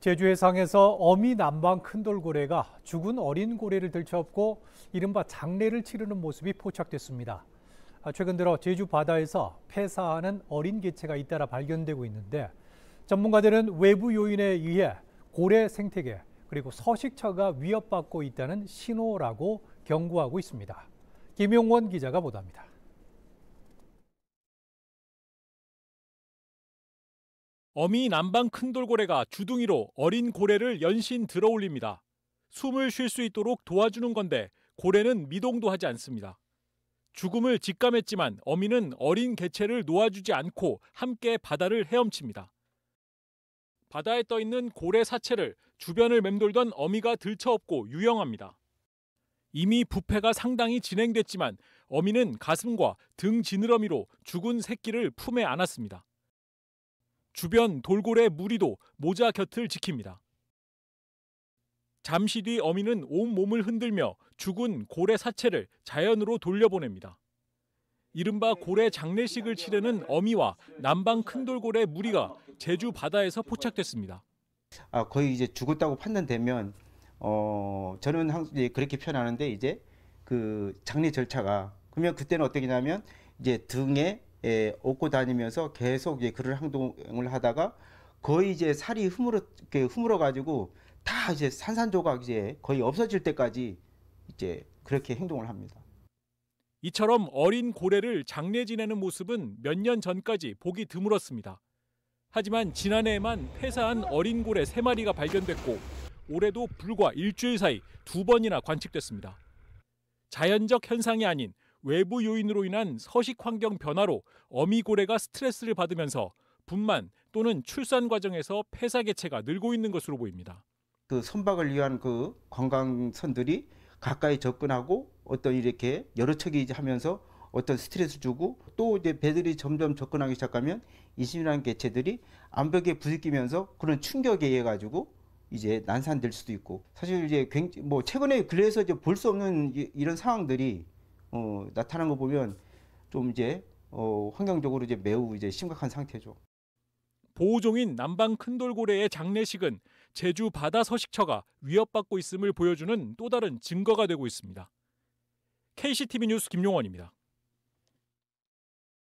제주 해상에서 어미 남방 큰돌고래가 죽은 어린 고래를 들쳐업고 이른바 장례를 치르는 모습이 포착됐습니다. 아, 최근 들어 제주 바다에서 폐사하는 어린 개체가 잇따라 발견되고 있는데 전문가들은 외부 요인에 의해 고래 생태계 그리고 서식처가 위협받고 있다는 신호라고 경고하고 있습니다. 김용원 기자가 보도합니다. 어미 남방 큰 돌고래가 주둥이로 어린 고래를 연신 들어 올립니다. 숨을 쉴 수 있도록 도와주는 건데 고래는 미동도 하지 않습니다. 죽음을 직감했지만 어미는 어린 개체를 놓아주지 않고 함께 바다를 헤엄칩니다. 바다에 떠 있는 고래 사체를 주변을 맴돌던 어미가 들쳐업고 유영합니다. 이미 부패가 상당히 진행됐지만 어미는 가슴과 등 지느러미로 죽은 새끼를 품에 안았습니다. 주변 돌고래 무리도 모자 곁을 지킵니다. 잠시 뒤 어미는 온몸을 흔들며 죽은 고래 사체를 자연으로 돌려보냅니다. 이른바 고래 장례식을 치르는 어미와 남방 큰돌고래 무리가 제주 바다에서 포착됐습니다. 아, 거의 이제 죽었다고 판단되면 어, 저는 항상 그렇게 표현하는데 이제 그 장례 절차가 그러면 그때는 어떻게냐면 이제 등에 예, 얻고 다니면서 계속 예, 그런 행동을 하다가 거의 이제 살이 흐물어 흐물어 가지고 다 이제 산산조각 이제 거의 없어질 때까지 이제 그렇게 행동을 합니다. 이처럼 어린 고래를 장례 지내는 모습은 몇 년 전까지 보기 드물었습니다. 하지만 지난해에만 폐사한 어린 고래 3마리가 발견됐고 올해도 불과 일주일 사이 두 번이나 관측됐습니다. 자연적 현상이 아닌 외부 요인으로 인한 서식 환경 변화로 어미고래가 스트레스를 받으면서 분만 또는 출산 과정에서 폐사 개체가 늘고 있는 것으로 보입니다. 그 선박을 위한 그 관광선들이 가까이 접근하고 어떤 이렇게 여러 척이 하면서 어떤 스트레스 주고 또 이제 배들이 점점 접근하기 시작하면 이심이라는 개체들이 암벽에 부딪히면서 그런 충격에 의해 가지고 이제 난산될 수도 있고 사실 이제 굉장히 뭐 최근에 근래에서 이제 볼수 없는 이런 상황들이 어, 나타난 거 보면 좀 이제 어, 환경적으로 이제 매우 이제 심각한 상태죠. 보호종인 남방 큰돌고래의 장례식은 제주 바다 서식처가 위협받고 있음을 보여주는 또 다른 증거가 되고 있습니다. KCTV 뉴스 김용원입니다.